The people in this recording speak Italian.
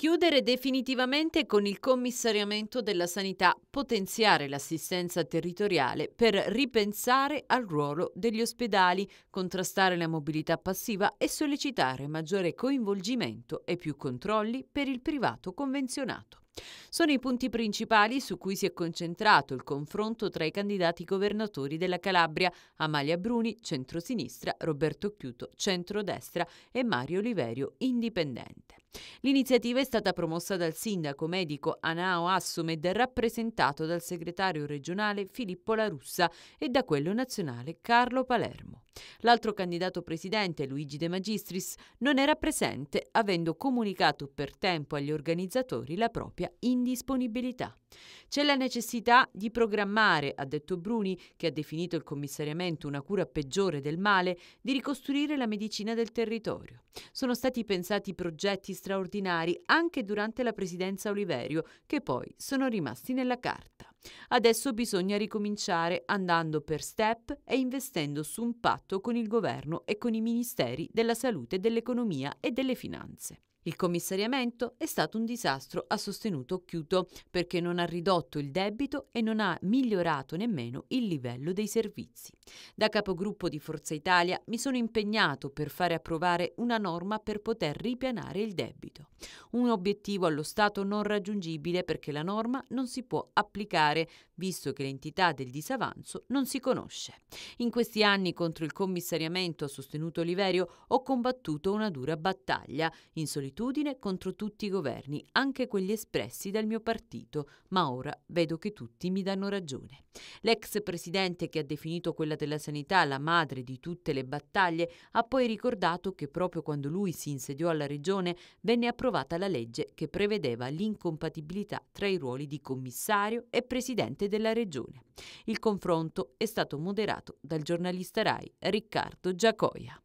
Chiudere definitivamente con il commissariamento della sanità, potenziare l'assistenza territoriale per ripensare al ruolo degli ospedali, contrastare la mobilità passiva e sollecitare maggiore coinvolgimento e più controlli per il privato convenzionato. Sono i punti principali su cui si è concentrato il confronto tra i candidati governatori della Calabria, Amalia Bruni, centrosinistra, Roberto Chiuto, centrodestra e Mario Oliverio, indipendente. L'iniziativa è stata promossa dal sindaco medico Anao Assomed, rappresentato dal segretario regionale Filippo La Russa e da quello nazionale Carlo Palermo. L'altro candidato presidente, Luigi De Magistris, non era presente, avendo comunicato per tempo agli organizzatori la propria indisponibilità. C'è la necessità di programmare, ha detto Bruni, che ha definito il commissariamento una cura peggiore del male, di ricostruire la medicina del territorio. Sono stati pensati progetti straordinari anche durante la presidenza Oliverio, che poi sono rimasti nella carta. Adesso bisogna ricominciare andando per step e investendo su un patto con il governo e con i ministeri della salute, dell'economia e delle finanze. Il commissariamento è stato un disastro, ha sostenuto Chiuto, perché non ha ridotto il debito e non ha migliorato nemmeno il livello dei servizi. Da capogruppo di Forza Italia mi sono impegnato per fare approvare una norma per poter ripianare il debito. Un obiettivo allo Stato non raggiungibile perché la norma non si può applicare, visto che l'entità del disavanzo non si conosce. In questi anni contro il commissariamento, ha sostenuto Oliverio, ho combattuto una dura battaglia in solitudine solitudine contro tutti i governi, anche quelli espressi dal mio partito, ma ora vedo che tutti mi danno ragione. L'ex presidente che ha definito quella della sanità la madre di tutte le battaglie ha poi ricordato che proprio quando lui si insediò alla regione venne approvata la legge che prevedeva l'incompatibilità tra i ruoli di commissario e presidente della regione. Il confronto è stato moderato dal giornalista Rai Riccardo Giacoia.